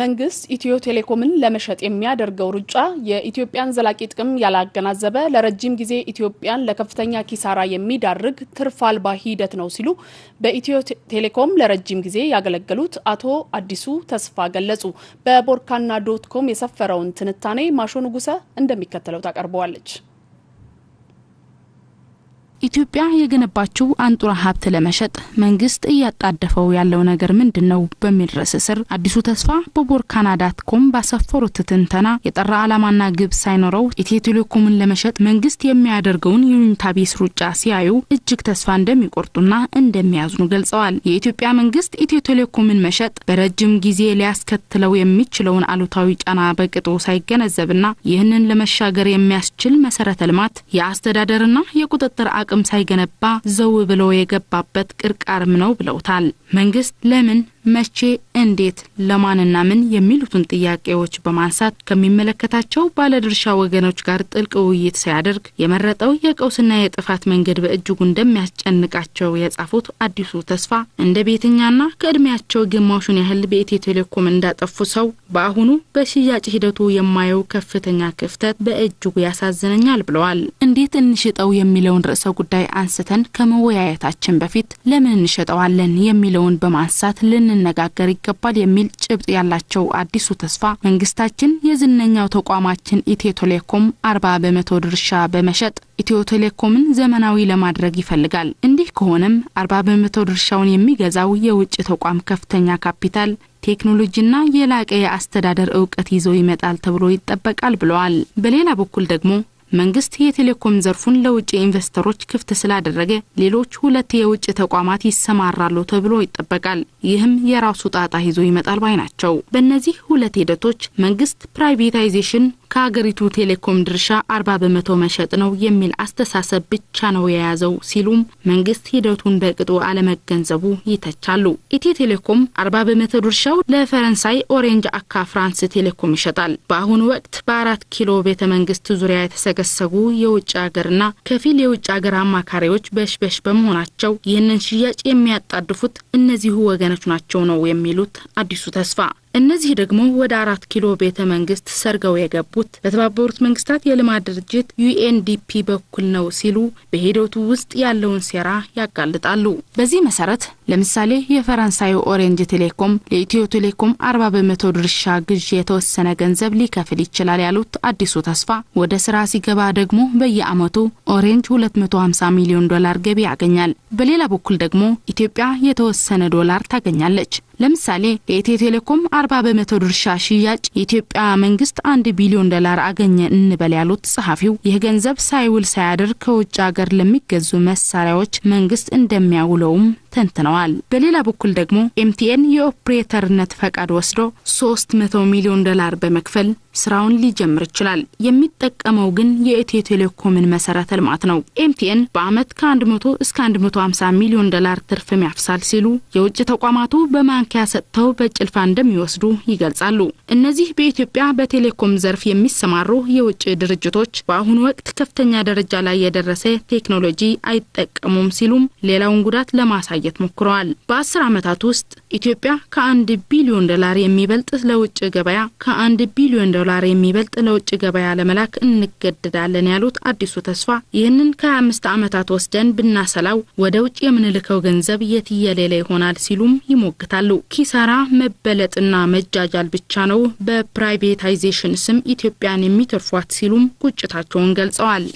መንግስት ኢትዮ ቴሌኮምን ለመሸጥ የሚያደርገው ሩጫ የኢትዮጵያን ዘላቂ ጥቅም ያላገናዘበ ለረጅም ጊዜ ኢትዮጵያን ለከፍተኛ ኪሳራ የሚዳርግ ትርፍ አልባ ሂደት ነው ሲሉ በኢትዮ ቴሌኮም ለረጅም ጊዜ ያገለገሉት አቶ አዲሱ ተስፋ ገለጹ። በቦርካና ዶት ኮም የሰፈረውን ትንታኔ ማሾ ንጉሰ እንደሚከተለው ታቀርበዋለች። ኢትዮጵያ የገነባችው አንጡራ ሀብት ለመሸጥ መንግስት እያጣደፈው ያለው ነገር ምንድን ነው በሚል ርዕስ ስር አዲሱ ተስፋ በቦር ካናዳት ኮም ባሰፈሩት ትንተና የጠራ ዓላማና ግብ ሳይኖረው ኢትዮ ቴሌኮምን ለመሸጥ መንግስት የሚያደርገውን ዩኒታቢስ ሩጫ ሲያዩ እጅግ ተስፋ እንደሚቆርጡና እንደሚያዝኑ ገልጸዋል። የኢትዮጵያ መንግስት ኢትዮ ቴሌኮምን መሸጥ በረጅም ጊዜ ሊያስከትለው የሚችለውን አሉታዊ ጫና በቅጡ ሳይገነዘብና ይህንን ለመሻገር የሚያስችል መሰረተ ልማት የአስተዳደርና የቁጥጥር አቅ አቅም ሳይገነባ ዘው ብሎ የገባበት ቅርቃርም ነው ብለውታል። መንግስት ለምን መቼ፣ እንዴት፣ ለማንና ምን የሚሉትን ጥያቄዎች በማንሳት ከሚመለከታቸው ባለድርሻ ወገኖች ጋር ጥልቅ ውይይት ሲያደርግ የመረጠው የቀውስና የጥፋት መንገድ በእጅጉ እንደሚያስጨንቃቸው የጻፉት አዲሱ ተስፋ እንደ ቤተኛና ከእድሜያቸው ግማሹን ያህል በኢትዮ ቴሌኮም እንዳጠፉ ሰው በአሁኑ በሽያጭ ሂደቱ የማየው ከፍተኛ ክፍተት በእጅጉ ያሳዝነኛል ብለዋል። እንዴት እንሽጠው የሚለውን ርዕሰ ጉዳይ አንስተን ከመወያየታችን በፊት ለምን እንሸጠዋለን የሚለውን በማንሳት ልን ልንነጋገር ይገባል የሚል ጭብጥ ያላቸው አዲሱ ተስፋ መንግስታችን የዝነኛው ተቋማችን ኢትዮ ቴሌኮም አርባ በመቶ ድርሻ በመሸጥ ኢትዮ ቴሌኮምን ዘመናዊ ለማድረግ ይፈልጋል። እንዲህ ከሆነም አርባ በመቶ ድርሻውን የሚገዛው የውጭ ተቋም ከፍተኛ ካፒታል ቴክኖሎጂና የላቀ የአስተዳደር እውቀት ይዞ ይመጣል ተብሎ ይጠበቃል ብለዋል። በሌላ በኩል ደግሞ መንግስት የቴሌኮም ዘርፉን ለውጭ ኢንቨስተሮች ክፍት ስላደረገ ሌሎች ሁለት የውጭ ተቋማት ይሰማራሉ ተብሎ ይጠበቃል። ይህም የራሱ ጣጣ ይዞ ይመጣል ባይ ናቸው። በእነዚህ ሁለት ሂደቶች መንግስት ፕራይቬታይዜሽን ከሀገሪቱ ቴሌኮም ድርሻ አርባ በመቶ መሸጥ ነው የሚል አስተሳሰብ ብቻ ነው የያዘው ሲሉም መንግስት ሂደቱን በቅጡ አለመገንዘቡ ይተቻሉ። ኢትዮ ቴሌኮም አርባ በመቶ ድርሻው ለፈረንሳይ ኦሬንጅ አካ ፍራንስ ቴሌኮም ይሸጣል። በአሁኑ ወቅት በአራት ኪሎ ቤተ መንግስት ዙሪያ የተሰገሰጉ የውጭ ሀገርና ከፊል የውጭ ሀገር አማካሪዎች በሽበሽ በመሆናቸው ይህንን ሽያጭ የሚያጣድፉት እነዚሁ ወገኖች ናቸው ነው የሚሉት አዲሱ ተስፋ እነዚህ ደግሞ ወደ አራት ኪሎ ቤተ መንግስት ሰርገው የገቡት በተባበሩት መንግስታት የልማት ድርጅት ዩኤንዲፒ በኩል ነው ሲሉ በሂደቱ ውስጥ ያለውን ሴራ ያጋልጣሉ። በዚህ መሰረት ለምሳሌ የፈረንሳዩ ኦሬንጅ ቴሌኮም ለኢትዮ ቴሌኮም አርባ በመቶ ድርሻ ግዥ የተወሰነ ገንዘብ ሊከፍል ይችላል ያሉት አዲሱ ተስፋ ወደ ስራ ሲገባ ደግሞ በየአመቱ ኦሬንጅ 250 ሚሊዮን ዶላር ገቢ ያገኛል። በሌላ በኩል ደግሞ ኢትዮጵያ የተወሰነ ዶላር ታገኛለች። ለምሳሌ የኢትዮ ቴሌኮም አርባ በመቶ ድርሻ ሽያጭ የኢትዮጵያ መንግስት አንድ ቢሊዮን ዶላር አገኘ እንበል ያሉት ጸሐፊው ይህ ገንዘብ ሳይውል ሳያድር ከውጭ ሀገር ለሚገዙ መሳሪያዎች መንግስት እንደሚያውለውም ተንትነዋል። በሌላ በኩል ደግሞ ኤምቲኤን የኦፕሬተርነት ፈቃድ ወስዶ 300 ሚሊዮን ዶላር በመክፈል ስራውን ሊጀምር ይችላል። የሚጠቀመው ግን የኢትዮ ቴሌኮምን መሰረተ ልማት ነው። ኤምቲኤን በአመት ከ100 እስከ 150 ሚሊዮን ዶላር ትርፍም ያፍሳል ሲሉ የውጭ ተቋማቱ በማንኪያ ሰጥተው በጭልፋ እንደሚወስዱ ይገልጻሉ። እነዚህ በኢትዮጵያ በቴሌኮም ዘርፍ የሚሰማሩ የውጭ ድርጅቶች በአሁኑ ወቅት ከፍተኛ ደረጃ ላይ የደረሰ ቴክኖሎጂ አይጠቀሙም ሲሉም ሌላውን ጉዳት ለማሳየ ለማሳየት ሞክረዋል። በአስር ዓመታት ውስጥ ኢትዮጵያ ከአንድ ቢሊዮን ዶላር የሚበልጥ ለውጭ ገበያ ከአንድ ቢሊዮን ዶላር የሚበልጥ ለውጭ ገበያ ለመላክ እንገደዳለን ያሉት አዲሱ ተስፋ ይህንን ከ25 ዓመታት ወስደን ብናሰላው ወደ ውጭ የምንልከው ገንዘብ የትየሌለ ይሆናል ሲሉም ይሞግታሉ። ኪሳራ መበለጥና መጃጃል ብቻ ነው በፕራይቬታይዜሽን ስም ኢትዮጵያን የሚተርፏት ሲሉም ቁጭታቸውን ገልጸዋል።